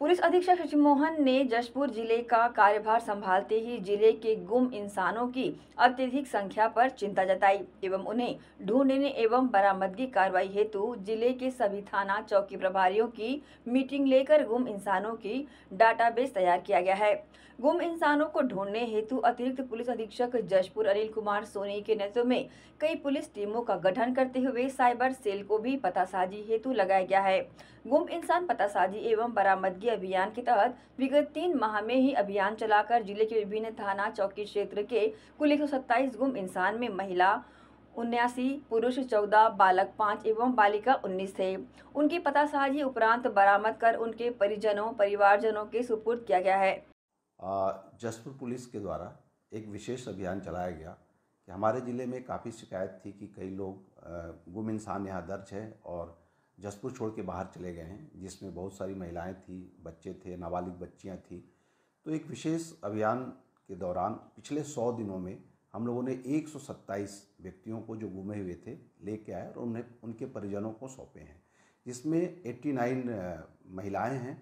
police अधीक्षक शशि मोहन ने जशपुर जिले का कार्यभार संभालते ही जिले के गुम इंसानों की अत्यधिक संख्या पर चिंता जताई एवं उन्हें ढूंढने एवं बरामदगी कार्रवाई हेतु जिले के सभी थाना चौकी प्रभारियों की मीटिंग लेकर गुम इंसानों की डाटाबेस तैयार किया गया है गुम इंसानों को ढूंढने हेतु अतिरिक्त पुलिस अधीक्षक जशपुर अनिल कुमार सोनी के नेतृत्व में कई पुलिस टीमों का गठन करते हुए साइबर सेल को भी पतासाजी हेतु लगाया गया है गुम इंसान पतासाजी एवं बरामदगी अभियान के तहत विगत तीन माह में ही अभियान चलाकर जिले के विभिन्न थाना चौकी क्षेत्र के कुल एक गुम इंसान में महिला उन्यासी पुरुष चौदह बालक पाँच एवं बालिका उन्नीस थे उनकी पतासाजी उपरांत बरामद कर उनके परिजनों परिवारजनों के सुपुर्द किया गया है जसपुर पुलिस के द्वारा एक विशेष अभियान चलाया गया कि हमारे ज़िले में काफ़ी शिकायत थी कि कई लोग गुम इंसान यहाँ दर्ज है और जसपुर छोड़ के बाहर चले गए हैं जिसमें बहुत सारी महिलाएं थी बच्चे थे नाबालिग बच्चियां थी तो एक विशेष अभियान के दौरान पिछले सौ दिनों में हम लोगों ने एक व्यक्तियों को जो घूमे हुए थे लेके आए और उन्हें उनके परिजनों को सौंपे हैं जिसमें 89 महिलाएं हैं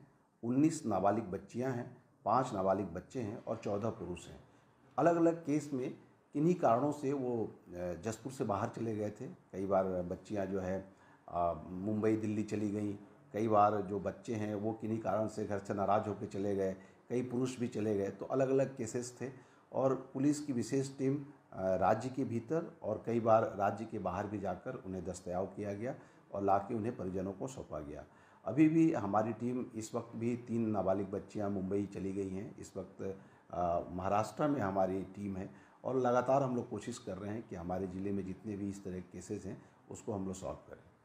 19 नाबालिग बच्चियां हैं पांच नाबालिग बच्चे हैं और 14 पुरुष हैं अलग अलग केस में किन्हीं कारणों से वो जसपुर से बाहर चले गए थे कई बार बच्चियां जो है मुंबई दिल्ली चली गई कई बार जो बच्चे हैं वो किन्हीं कारण से घर से नाराज़ होकर चले गए कई पुरुष भी चले गए तो अलग अलग केसेस थे और पुलिस की विशेष टीम राज्य के भीतर और कई बार राज्य के बाहर भी जाकर उन्हें दस्तयाब किया गया और ला के उन्हें परिजनों को सौंपा गया अभी भी हमारी टीम इस वक्त भी तीन नाबालिग बच्चियां मुंबई चली गई हैं इस वक्त महाराष्ट्र में हमारी टीम है और लगातार हम लोग कोशिश कर रहे हैं कि हमारे ज़िले में जितने भी इस तरह के केसेस हैं उसको हम लोग सॉल्व करें